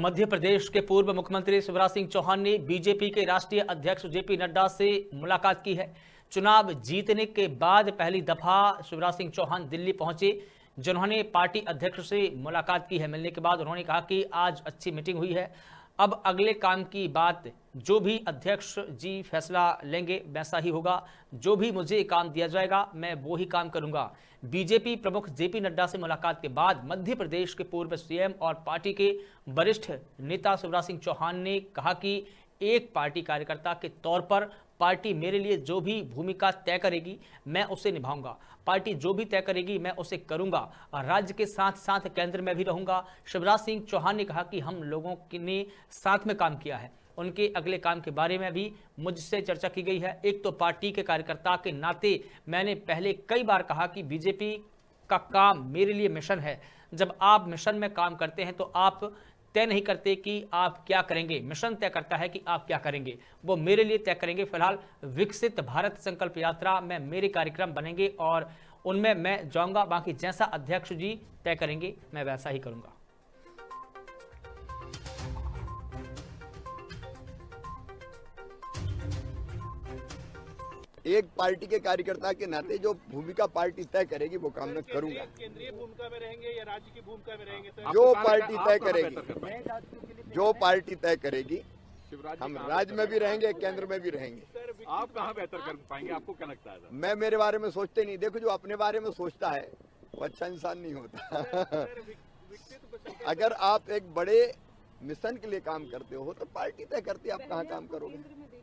मध्य प्रदेश के पूर्व मुख्यमंत्री शिवराज सिंह चौहान ने बीजेपी के राष्ट्रीय अध्यक्ष जेपी नड्डा से मुलाकात की है चुनाव जीतने के बाद पहली दफा शिवराज सिंह चौहान दिल्ली पहुंचे जिन्होंने पार्टी अध्यक्ष से मुलाकात की है मिलने के बाद उन्होंने कहा कि आज अच्छी मीटिंग हुई है अब अगले काम की बात जो भी अध्यक्ष जी फैसला लेंगे वैसा ही होगा जो भी मुझे काम दिया जाएगा मैं वो ही काम करूंगा बीजेपी प्रमुख जेपी नड्डा से मुलाकात के बाद मध्य प्रदेश के पूर्व सीएम और पार्टी के वरिष्ठ नेता शिवराज सिंह चौहान ने कहा कि एक पार्टी कार्यकर्ता के तौर पर पार्टी मेरे लिए जो भी भूमिका तय करेगी मैं उसे निभाऊंगा पार्टी जो भी तय करेगी मैं उसे करूंगा राज्य के साथ साथ केंद्र में भी रहूंगा शिवराज सिंह चौहान ने कहा कि हम लोगों ने साथ में काम किया है उनके अगले काम के बारे में भी मुझसे चर्चा की गई है एक तो पार्टी के कार्यकर्ता के नाते मैंने पहले कई बार कहा कि बीजेपी का काम मेरे लिए मिशन है जब आप मिशन में काम करते हैं तो आप तय नहीं करते कि आप क्या करेंगे मिशन तय करता है कि आप क्या करेंगे वो मेरे लिए तय करेंगे फिलहाल विकसित भारत संकल्प यात्रा में मेरे कार्यक्रम बनेंगे और उनमें मैं जाऊँगा बाकी जैसा अध्यक्ष जी तय करेंगे मैं वैसा ही करूँगा एक पार्टी के कार्यकर्ता के नाते जो भूमिका पार्टी तय करेगी वो काम मैं करूंगा केंद्रीय भूमिका में रहेंगे या राज्य की भूमिका में रहेंगे जो तो पार्टी तय करेगी जो पार्टी तय करेगी हम राज्य में भी रहेंगे केंद्र में भी रहेंगे आप कहाँ बेहतर कर पाएंगे आपको क्या लगता है मैं मेरे बारे में सोचते नहीं देखो जो अपने बारे में सोचता है वो अच्छा इंसान नहीं होता अगर आप एक बड़े मिशन के लिए काम करते हो तो पार्टी तय करती है आप कहाँ काम करोगे